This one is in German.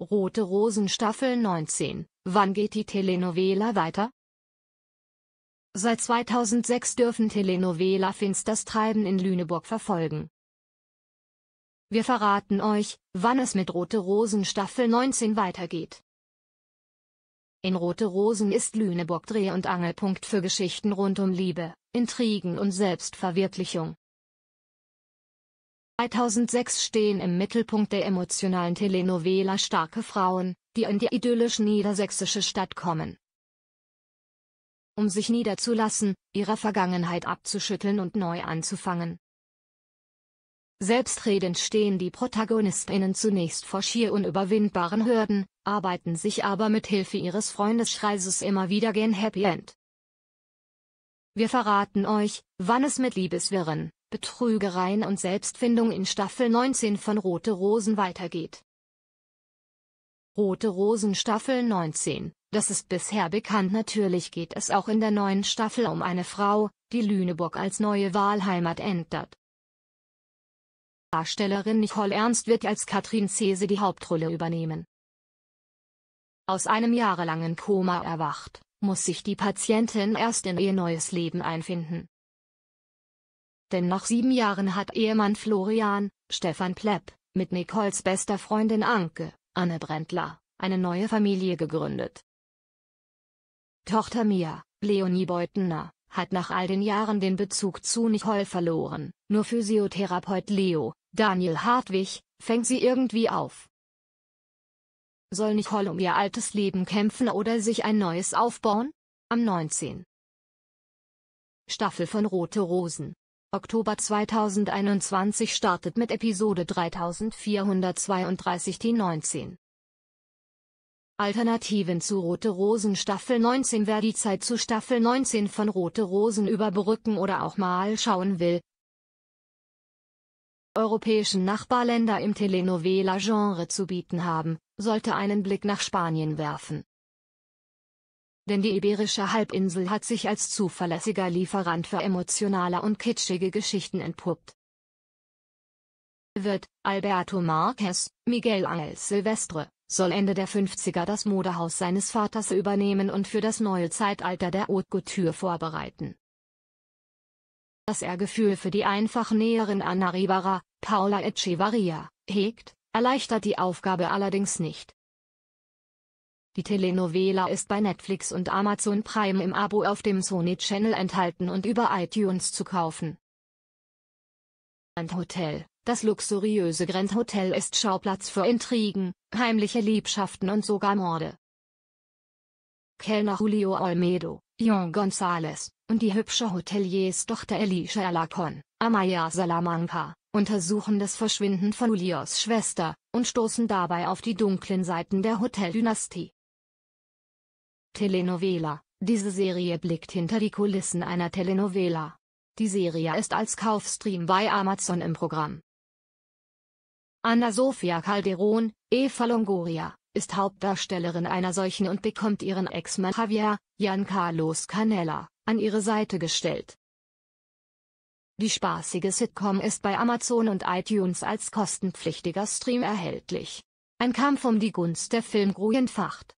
Rote Rosen Staffel 19. Wann geht die Telenovela weiter? Seit 2006 dürfen Telenovela das Treiben in Lüneburg verfolgen. Wir verraten euch, wann es mit Rote Rosen Staffel 19 weitergeht. In Rote Rosen ist Lüneburg Dreh- und Angelpunkt für Geschichten rund um Liebe, Intrigen und Selbstverwirklichung. 2006 stehen im Mittelpunkt der emotionalen Telenovela starke Frauen, die in die idyllisch niedersächsische Stadt kommen. Um sich niederzulassen, ihrer Vergangenheit abzuschütteln und neu anzufangen. Selbstredend stehen die Protagonistinnen zunächst vor schier unüberwindbaren Hürden, arbeiten sich aber mit Hilfe ihres Freundeskreises immer wieder gen Happy End. Wir verraten euch, wann es mit Liebeswirren, Betrügereien und Selbstfindung in Staffel 19 von Rote Rosen weitergeht. Rote Rosen Staffel 19, das ist bisher bekannt natürlich geht es auch in der neuen Staffel um eine Frau, die Lüneburg als neue Wahlheimat entert. Darstellerin Nicole Ernst wird als Katrin Cese die Hauptrolle übernehmen. Aus einem jahrelangen Koma erwacht, muss sich die Patientin erst in ihr neues Leben einfinden denn nach sieben Jahren hat Ehemann Florian, Stefan Plepp, mit Nicoles bester Freundin Anke, Anne Brentler, eine neue Familie gegründet. Tochter Mia, Leonie Beutener, hat nach all den Jahren den Bezug zu Nicole verloren, nur Physiotherapeut Leo, Daniel Hartwig, fängt sie irgendwie auf. Soll Nicole um ihr altes Leben kämpfen oder sich ein neues aufbauen? Am 19. Staffel von Rote Rosen Oktober 2021 startet mit Episode 3432 die 19. Alternativen zu Rote Rosen Staffel 19 Wer die Zeit zu Staffel 19 von Rote Rosen überbrücken oder auch mal schauen will. Europäischen Nachbarländer im Telenovela-Genre zu bieten haben, sollte einen Blick nach Spanien werfen denn die iberische Halbinsel hat sich als zuverlässiger Lieferant für emotionale und kitschige Geschichten entpuppt. Wird Alberto Marquez, Miguel Angel Silvestre, soll Ende der 50er das Modehaus seines Vaters übernehmen und für das neue Zeitalter der Haute Couture vorbereiten. Dass er Gefühl für die einfach Näherin Anna Ribara, Paula Echevarria, hegt, erleichtert die Aufgabe allerdings nicht. Die Telenovela ist bei Netflix und Amazon Prime im Abo auf dem Sony Channel enthalten und über iTunes zu kaufen. Grand Hotel Das luxuriöse Grand Hotel ist Schauplatz für Intrigen, heimliche Liebschaften und sogar Morde. Kellner Julio Olmedo, John González, und die hübsche Hoteliers Hotelierstochter Elisha Alacon, Amaya Salamanca, untersuchen das Verschwinden von Julios Schwester, und stoßen dabei auf die dunklen Seiten der Hoteldynastie. Telenovela. Diese Serie blickt hinter die Kulissen einer Telenovela. Die Serie ist als Kaufstream bei Amazon im Programm. Anna Sofia Calderon, Eva Longoria, ist Hauptdarstellerin einer solchen und bekommt ihren Ex-Mann Javier, Jan Carlos Canella, an ihre Seite gestellt. Die spaßige Sitcom ist bei Amazon und iTunes als kostenpflichtiger Stream erhältlich. Ein Kampf um die Gunst der Filmgruen facht.